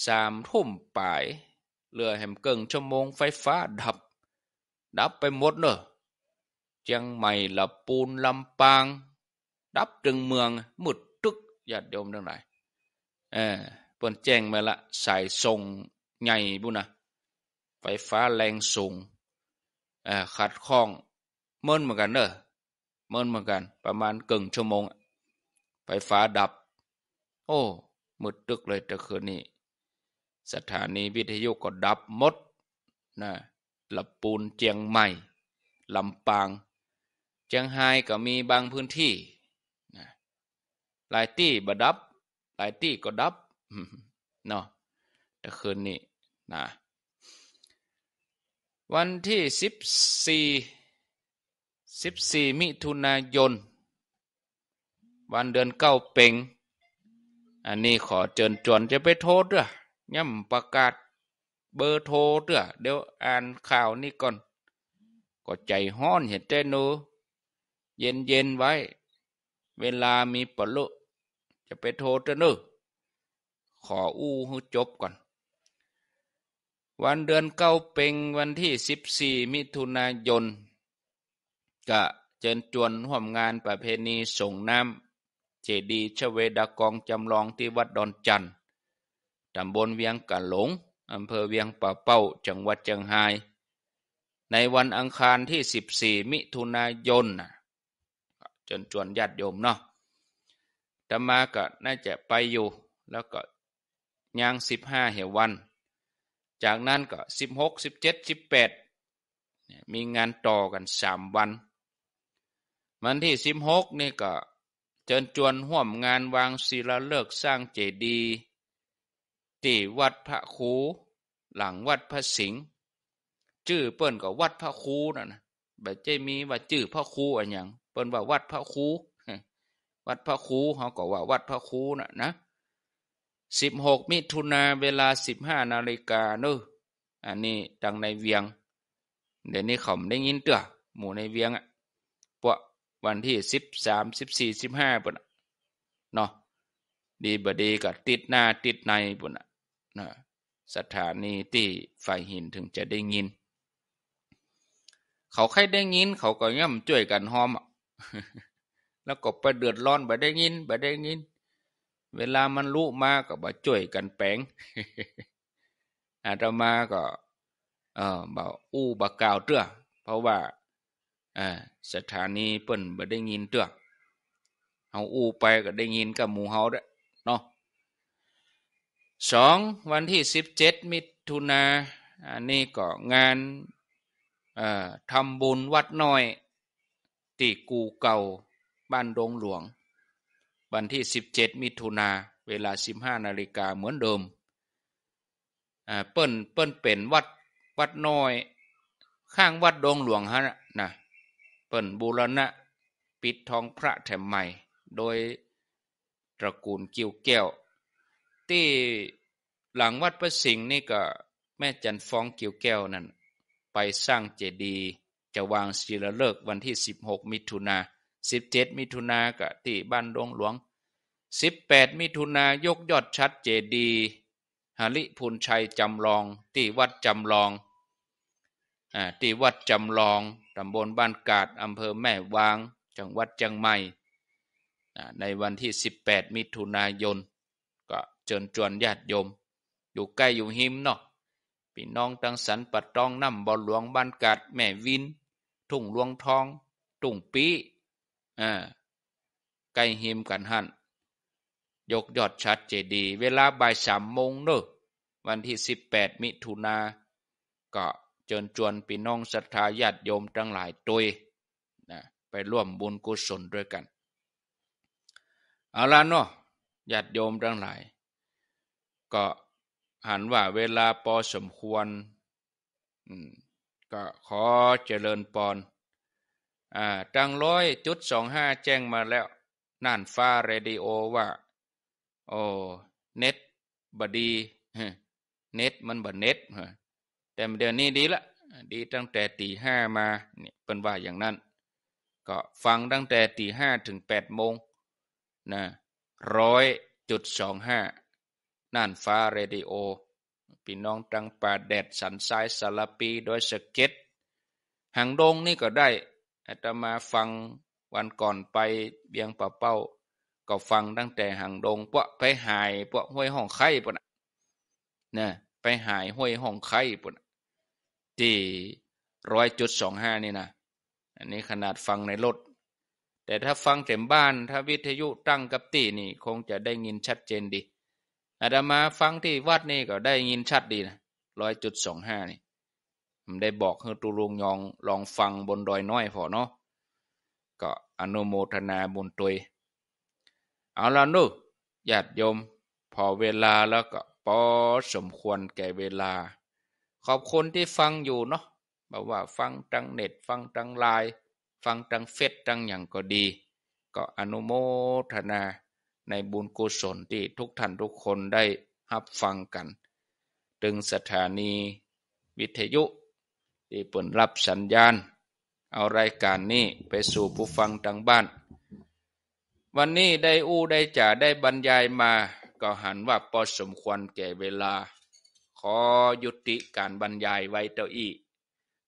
สามทุ่มปลายเรือแหมเกิงชั่วโมงไฟฟ้าดับ ดับไปหมดเนอะชียงใหม่ลำปูนลำปาง ดับจึงเมืองมุดตึกญาติโยมื่องหนเออเปิ้นแจ้งมาละสายส่งใหญ่บุนะไฟฟ้าแรงสูงเออขัดข้องเมินเหมือนกันเนอะเมินเหมือนกัน ประมาณกึ่งชั่วโมง ไฟฟ้าดับ โอ้มืดตึกเลยตะคืนนี้สถานีวิทยุก็ดับหมดนะลำปูนเจียงใหม่ลำปางเียงไฮ้ก็มีบางพื้นที่นะหลายที่บดับหลายที่ก็ดับเนาะแต่คืนนี้นะวันที่สิบสี่สิบสี่มิถุนายน วันเดือนเก้าเป่งอันนี้ขอเจิญจวนจะไปโทษด้วยย่ำประกาศเบอร์โทรด้วย เดี๋ยวอ่านข่าวนี้ก่อนก็ใจห้อนเห็นใจนูเย็นเย็นไว้ เวลามีปลุจะไปโทจเนอขออู้ให้จบก่อน วันเดือนเก้าเป็งวันที่สิบสี่มิถุนายน กะเจิญจวนห่วมงานประเพณีส่งน้ำเจดีชเวดากองจำลองที่วัดดอนจันทร์ตำบลเวียงกะหลง อำเภอเวียงป่าเป้า จังหวัดเชียงราย ในวันอังคารที่สสิบี่มิถุนายนนะจนชวนญาติโยมเนาะธรรมาก็น่าจะไปอยู่แล้วก็ย่างสิบห้าเหวัน จากนั้นก็สิบหกสิบเจ็ดสิบแปดมีงานต่อกันสามวันวันที่สิบหกนี่ก็เชิญชวนห่วมงานวางศิลาฤกษ์สร้างเจดีย์ที่วัดพระคู หลังวัดพระสิงห์ชื่อเปิ้นก็วัดพระคูนะ่ะนะแบบจะมีว่าชื่อพระคูอะไรอย่างเปิ้นว่าวัดพระคู วัดพระคูเขาก็ว่า วัดพระคูน่ะนะสิบหกมิถุนา เวลาสิบห้านาฬิกาเนอะอันนี้ดังในเวียง เดี๋ยวนี้เขาได้ยินเตือหมู่ในเวียงอ่ะปะวันที่สิบสามสิบสี่สิบห้าปุ่นเนาะดีบดีกับติดหน้าติดในปุ่นนะสถานีที่ฝ่ายหินถึงจะได้ยิน เขาใครได้ยิน เขาก็ย่อมช่วยกันหอมอ่ะแล้วก็ไปเดือดร้อนไปได้ยินไปได้ยิน เวลามันรู้มาก็บาช่วยกันแปงอาตมาก็เออบ่อู้บากาวเตือเพราะว่าอสถานีเปิ้นบปได้ยินเตือเฮาอู้ไปก็ได้ยินกับหมู่เฮาด้เนาะสองวันที่สิบเจ็ดมิถุนาอันนี้ก็งานทำบุญวัดน้อยติกูเก่าบ้านดงหลวง วันที่ 17 มิถุนาเวลา 15 นาฬิกาเหมือนเดิมเปิ้นเปิ้นเป็นวัด วัดน้อยข้างวัดดงหลวงฮะนะเปิ้นบูรณะปิดทองพระแถมใหม่โดยตระกูลกิ้วแก้วที่หลังวัดพระสิงห์นี่ก็แม่จันฟ้องกิ้วแก้วนั่นไปสร้างเจดีย์จะวางศิลฤกษ์วันที่ 16 มิถุนา17 มิถุนากะที่บ้านดวงหลวง 18 มิถุนายกยอดชัดเจดีหริพูนชัยจำลองที่วัดจำลองอที่วัดจำลอง ตำบลบ้านกาดอำเภอแม่วางจังหวัดจังใหม่ในวันที่ 18 มิถุนายนก็เชิญชวนญาติโยม อยู่ใกล้อยู่หิมเนาะี่น้องตังสันปัดตองน้ำบอลหลวงบ้านกาดแม่วิน ทุ่งหลวงทอง ตุ่งปีอ่าไก่หิมกันหันยกยอดชัดเจดี เวลาบ่ายสามโมงเนอะวันที่สิบแปดมิถุนาก็เจิญจวนพี่น้องศรัทธาญาติโยมทั้งหลายตัวนะไปร่วมบุญกุศลด้วยกัน เอาละเนาะญาติโยมทั้งหลายก็หันว่าเวลาพอสมควรก็ขอเจริญปอนตั้งร้อยจุดสองห้าแจ้งมาแล้วน่านฟ้าเรดิโอว่าโอ้เน็ตบดี เน็ตมันบดเน็ต แต่เดี๋ยวนี้ดีละ ดีตั้งแต่ตีห้ามาเนี่ยเป็นว่าอย่างนั้น ก็ฟังตั้งแต่ตีห้าถึงแปดโมงนะร้อยจุดสองห้าน่านฟ้าเรดิโอพี่น้องตังป่าแดดสันซ้ายสารปีโดยสเก็ตหางดงนี่ก็ได้ อาตมาฟังวันก่อนไปเบียงป่าเป้าก็ฟังตั้งแต่หางดงปะไปหายปะห้วยห้องไข่ปะนะนะไปหายห้วยห้องไข่ปะนะที่ร้อยจุดสองห้านี่นะอันนี้ขนาดฟังในรถแต่ถ้าฟังเต็มบ้านถ้าวิทยุตั้งกับตีนี่คงจะได้ยินชัดเจนดีอาตมาฟังที่วัดนี่ก็ได้ยินชัดดีนะร้อยจุดสองห้านี่ผมได้บอกให้ตูลุงยองลองฟังบนดอยน้อยพอเนาะก็อนุโมทนาบุญตัยเอาละนุญาติโยมพอเวลาแล้วก็พอสมควรแก่เวลา ขอบคุณที่ฟังอยู่เนาะบอกว่าฟังตังเน็ตฟังตังไลน์ฟังตังเฟซตังอย่างก็ดี ก็อนุโมทนาในบุญกุศลที่ทุกท่านทุกคนได้รับฟังกัน ถึงสถานีวิทยุ ที่เปิดรับสัญญาณ เอารายการนี้ไปสู่ผู้ฟังทางบ้าน วันนี้ได้อู้ได้จ่าได้บรรยายมา ก็หันว่าพอสมควรแก่เวลา ขอยุติการบรรยายไว้เต่าอี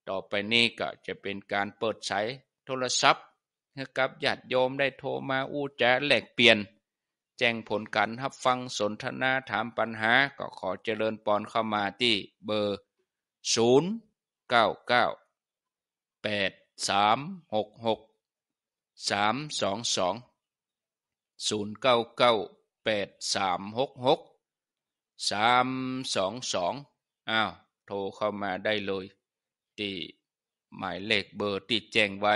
ต่อไปนี้ก็จะเป็นการเปิดใช้โทรศัพท์นะครับญาติโยมได้โทรมาอู้แจ้แหลกเปลี่ยนแจ้งผลการรับฟังสนทนาถามปัญหาก็ขอเจริญปอนเข้ามาที่เบอร์ 0 9 9 8 3 6 6 3 2 2 0 9 9 8 3 6 6 3 2 2อ้าวโทรเข้ามาได้เลย ที่หมายเลขเบอร์ติดแจ้งไว้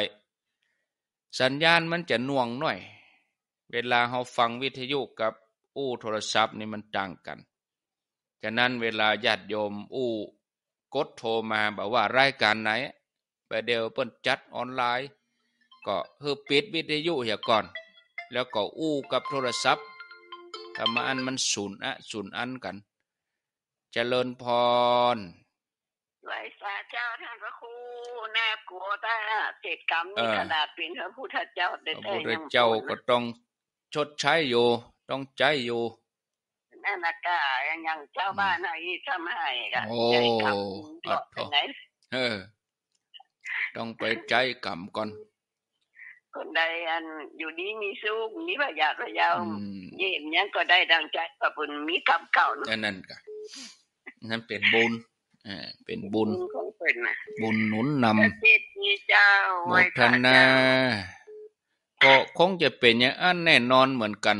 สัญญาณมันจะน่วงหน่อยเวลาเราฟังวิทยุกับอู้โทรศัพท์นี่มันต่างกัน ฉะนั้นเวลาญาติโยมอู้ กดโทรมาบอกว่า รายการไหนไปเดี๋ยวเปิ้นจัดออนไลน์ ก็คือปิดวิทยุเหียก่อน แล้วก็อู้กับโทรศัพท์ธรรมอันมันสูนอะสูนอันกันจเจริญพรไหวสาเจ้าท่านพระครูน่ากลัวแต่เศษกรรมนี่ขนาดเป็นพระพุทธเจ้าได้พระพุทธเจ้าก็ต้องชดใช้อยู่ต้องใจอยู่นั่นนะก้ายังเจ้าบ้านไี้ทำให้กันใจกอัดทอนเออ ต้องไปใจกรรมก่อนคนใดอันอยู่นี้มีสุขมีประหยัดประยาวเย็่ยยังก็ได้ดังใจประบุญมีกรรมเก่านั่นั่นกันนั่นเป็นบุญอ่าเป็นบุญบุญหนุนนำหมดทนาก็คงจะเป็นอย่างอันแน่นอนเหมือนกัน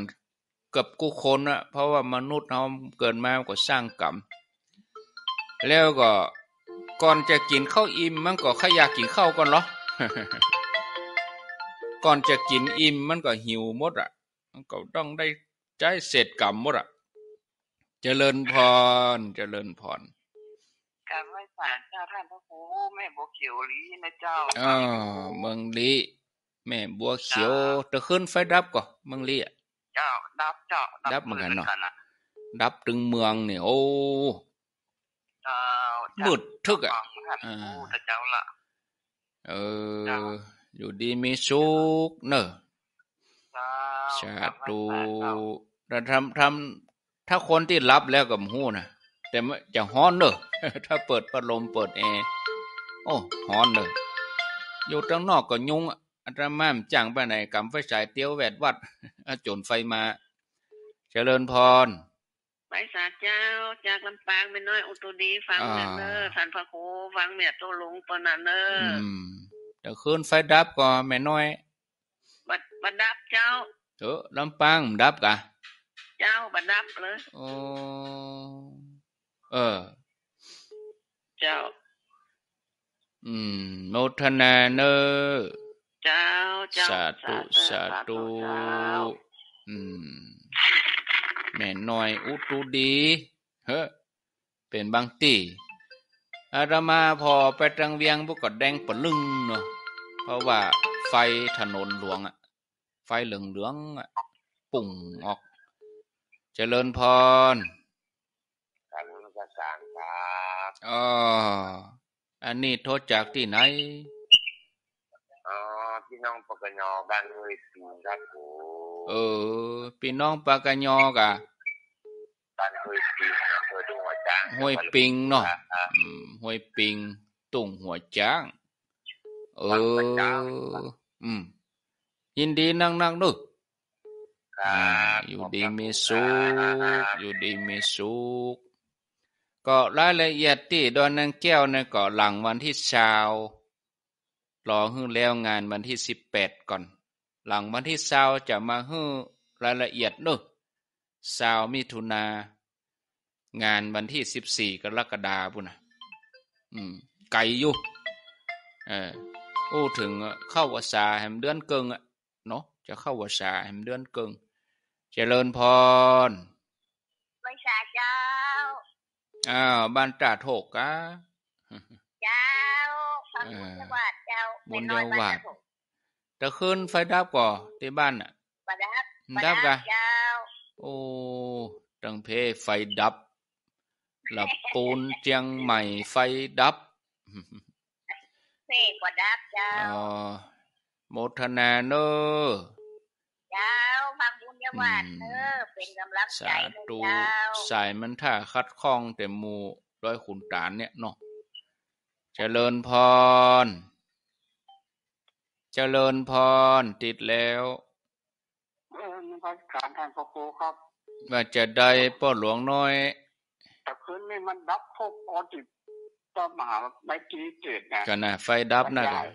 กับกูคนอะเพราะว่ามนุษย์เราเกิดมาก็สร้างกรรมแล้วก็ ก่อนจะกินข้าวอิ่มมันก็ขยากกินข้าวก่อนเหรอก่อนจะกินอิ่มมันก็หิวหมดอ่ะมันก็ต้องได้ใจเสร็จกรรมหมดอ่ะจเจริญพรเจริญพรการไหว้ศาลเจ้าท่านพระครูแม่บกเขียวลีนะเจ้าอ๋อเมืองลีแม่บัวเขียวตะขึ้นไฟดับก่อมังลี่อ่ะจ้าดับเจ้าดับเหมือนกันเนาะ ดับถึงเมืองเนี่ยโอ้บืดทึกอ่ะ เออ อยู่ดีมีสุขเนอะชาตุแต่ทำทำถ้าคนที่รับแล้วกับหู้นะ แต่ไม่จะฮ้อนเนอะถ้าเปิดพัดลมเปิดแอร์โอ้ฮ้อนเนอะอยู่ข้างนอกก็ยุ่งอ่ะอัตมามจ้างไปไหนกำไฟฉายเตี้ยวแวดวัดโจนไฟมา เจริญพรไปสาเจ้า จากลำปางเป็นน้อยอุตุดีฟังเนอร์สันพระโคฟังเมียตัวหลงปนันเนอร์เดี๋ยคืนไฟดับก็อแม่น้อยบัดบัดดับเจ้าเออลำปางดับกะ เจ้าบัดดับเลยโอเออ เจ้า อืมโนทนาเนอร์เจ้าสาธุสาธุอืมแม่น้อยอุตุดีเฮ้เป็นบางตีอารมาพอไปตังเวียงพวกก็แดงปลึงเนาะ เพราะว่าไฟถนนหลวงอะ ไฟเหลืองเหลืองอะปุ่งออก เจริญพรัครับอ๋ออันนี้โทษจากที่ไหนน้องปากกญอบ้านห้วยสิงครับผมเอ้พี่น้องปากญอกะบ้านห้วยปิงอำเภอตุงหัวจ้างห้วยปิงเนาะห้วยปิงตุงหัวจ้างเอออืมยินดีนั่งนั่งดูอยู่ดีมีสุขอยู่ดีมีสุขก็รายละเอียดที่ดอนนางแก้วเนี่ยก็หลังวันที่เช้าลองฮึ้งแล้วงานวันที่สิบแปดก่อน หลังวันที่เศร้าจะมาฮึ้รายละเอียดเนอะเศร้ามิถุนางานวันที่สิบสี่กรกฎาปุ่นนะอืมไกลอยู่เออโอ้ถึงเข้าวสาแห่งเดือนเกิงอะเนาะจะเข้าวสาแห่งเดือนเกิงเจริญพรไมสาเจ้าอ้าวบ้านจ่าโถกอ่ะเจ้าพระคุณสวัดบนเดียวหวาดจะ่ขึ้นไฟดับก่อที่บ้านอ่ะดับกันโอ้ ตังเพ ไฟดับ หลับปูนเจียงใหม่ไฟดับเส้โมทนาเนอเจาบุญาดอเป็าใมันท่าคัดข้องแต่มูด้วยขุนตานเนี่ยเนาะ เจริญพรเจริญพรติดแล้วพระการท่านพ่อครูครับ ว่าจะได้ป้อหลวงน้อย แต่คืนนี้มันดับครบออติก็มหาไม่กีเจ็ดนะก็นะไฟดับนะครับ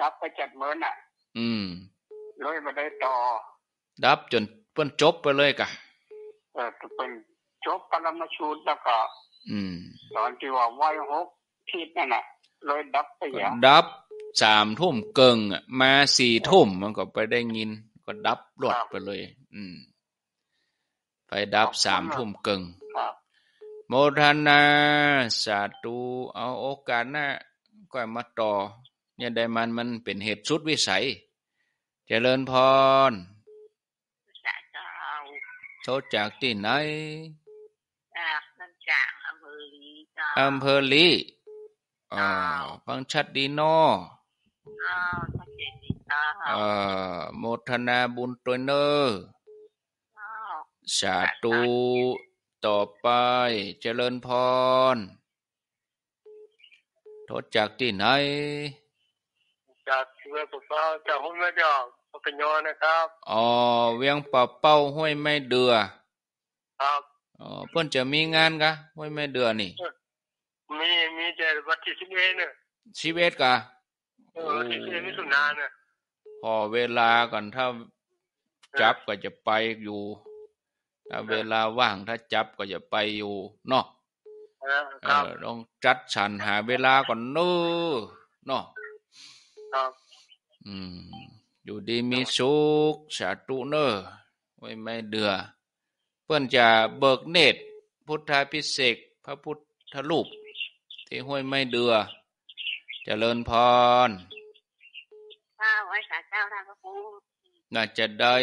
ดับไปเจ็ดเมือนอ่ะ อืมเลยมาได้ต่อ ดับจนเพิ่นจบไปเลยกะเออเป็นจบปรมาชูดแล้วก็อืมตอนที่ว่าไหวหกทิศนั่นน่ะ เลยดับไปอย่างดับสามทุ่มเกิงมาสี่ทุ่มมันก็ไปได้ยินก็ดับรวดไปเลย อืมไปดับสามทุ่มเกิง โมทนาสาธุเอาโอกาสหน้าก็มาต่อเนี่ยได้มันมันเป็นเหตุสุดวิสัย เจริญพรโทษจากที่ไหนจากอำเภอลีอำเภอลีอ้าวฟังชัดดีนออ โมทนาบุญตัวเนอสาธุต่อไปเจริญพรทศจากที่ไหน จากเวียงป่าเป้าจากห้วยแม่ดอกปกยอนะครับ อ๋อเวียงป่าเป้าห้วยแม่เดือครับอ๋อเพื่อนจะมีงานกะห้วยแม่เดือนี่ มี มีแต่วันที่สิบเอ็ดเนี่ยสิบเอ็ดกะพอเวลาก่อนถ้าจับก็จะไปอยู่ถ้าเวลาว่างถ้าจับก็จะไปอยู่เนาะต้องจัดสรรหาเวลาก่อนเนอะเนาะอืม อยู่ดีมีสุขสาธุเนอะไว่ไม่เดือเพื่อนจะเบิกเนตรพุทธาพิเศษพระพุทธรูปที่ห้วยไม่เดือเจริญพรข้าวไว้สาเจ้าท่านพระครูน่าจะได้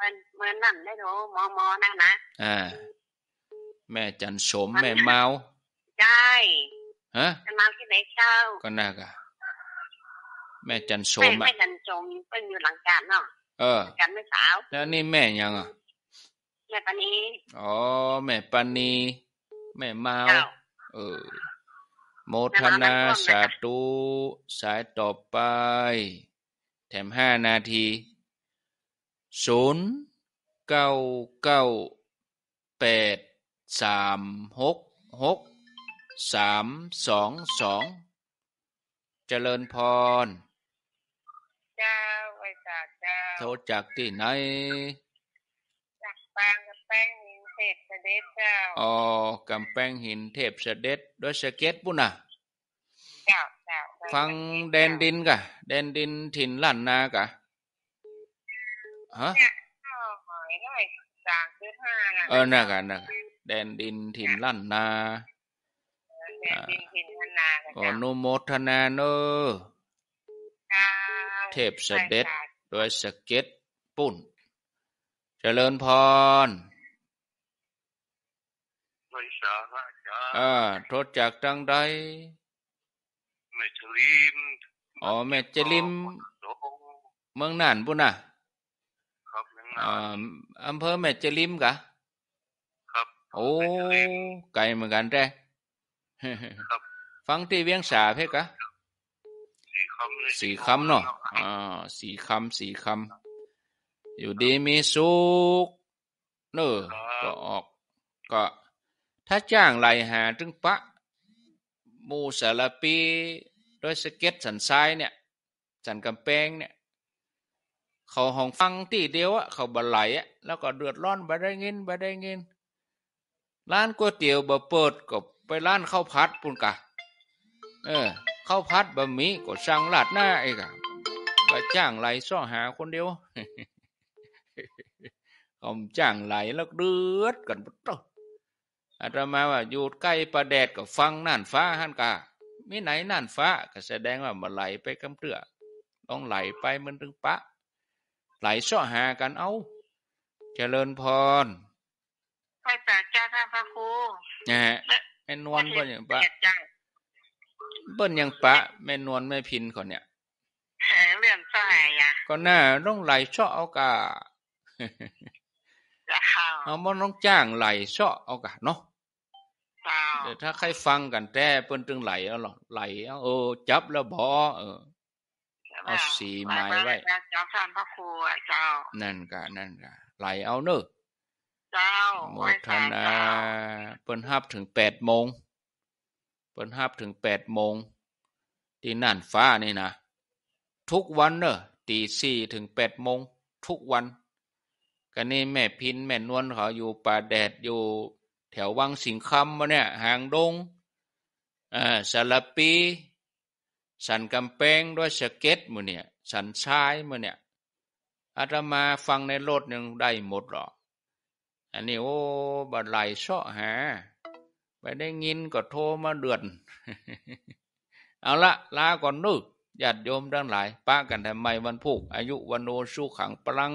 มันเหมือนนั่นได้รูมอมอนั่นนะอ่าแม่จันสมแม่เมาใช่ฮะจะมาที่ไหนเจ้า ก็น่ากะแม่จันสมแม่จันสมเป็นอยู่หลังการเนาะเออกันไม่สาว แล้วนี่แม่ยังอ่ะแม่ปานีอ๋อแม่ปานีแม่เมา เออโมทนาสาธุสายต่อไป แถมห้านาทีศูนย์เก้าเก้าแปดสามหกหกสามสองสองเจริญพรจ้าไจ้าโทษจากที่ไหนจากปางกับแป้งเทพเสด็จเจ้าอ๋อกำแพงหินเทพเสด็จด้วยสเก็ตปุ่นน่ะฟังแดนดินกะแดนดินถิ่นลั่นนากะฮะเออน่ะกันน่ะแดนดินถิ่นลั่นนากน่อนโมทนาเนอเทพเสด็จด้วยสเก็ตปุ่นเจริญพรอ่าโทษจากทางใดแม่จลิมอ๋อแม่จลิมเมืองน่านบุนะครับเมืองน่านอำเภอแม่จลิมกะ ครับโอ้ไกลเหมือนกันแท้รฟังที่เวียงสาเพกะ สี่คำเนาะอ่าสี่คำสี่คำอยู่ดีมีสุขเนอก็ออกก็ถ้าจ้างไหลหาจึงปะมูสลปีด้วยสเก็ตสันซ้ายเนี่ยสันกำแพงเนี่ยเขาห้องฟังที่เดียวอะเขาบันไหลอะแล้วก็เดือดร้อนไปได้เงินไปได้เงิน ร้านก๋วยเตี๋ยวบ่เปิดก็ไปร้านข้าวพัดปุ่นกะ เออข้าวพัดบะหมี่ก็สั่งลาดหน้าไอ้กะไปจ้างไหลซ่อหาคนเดียวเขาจ้างไหลแล้วเดือดกันปุ๊บอาตมาว่าอยู่ใกล้ประแดดก็ฟังน่านฟ้าฮั่นกาไม่ไหนน่านฟ้าก็แสดงว่ามันไหลไปกำเตื้อต้องไหลไปมันถึงปะไหลสาอหากันเอา เจริญพรไปแต่จาท่านพระครูนะฮะแม่นวลเปิ้อย่างปะเปิ้ลอย่างปะแม่นวลแม่พินคนเนี่ยเรื่องส้อหาะก็น่าต้องไหลสาอเอากาเอามันต้องจ้างไหลสาอเอากะเนาะถ้าใครฟังกันแต่เปิ้นตึงไหล เอาหรอไหลเอาเอ้จับแล้วบ่เออเอาสีไม้ไว้จับท่านพระครูเจ้านั่นกะนั่นกะไหลเอาเนอะเจ้าโมทนาเปิ้นฮับถึงแปดโมงเปิ้นฮับถึงแปดโมง ที่น่านฟ้านี่นะ ทุกวันเนอะตีสี่ถึงแปดโมง ทุกวันก็นี่แม่พินแม่นวลเขา อยู่ป่าแดดอยู่แถววังสิงคำมาเนี่ยหางดงอ่าสารปี สันกำแพงด้วยสเก็ตมาเนี่ย สันชายมาเนี่ยอาตมาฟังในรถยังได้หมดหรออันนี้โอ้บัดไหลเสาะหา ไปได้ยินก็โทรมาเดือน เอาละ ลาก่อนนึกญาติโยมทั้งหลายป้ากันทำไมวันพุกอายุวันโนสุขังปลัง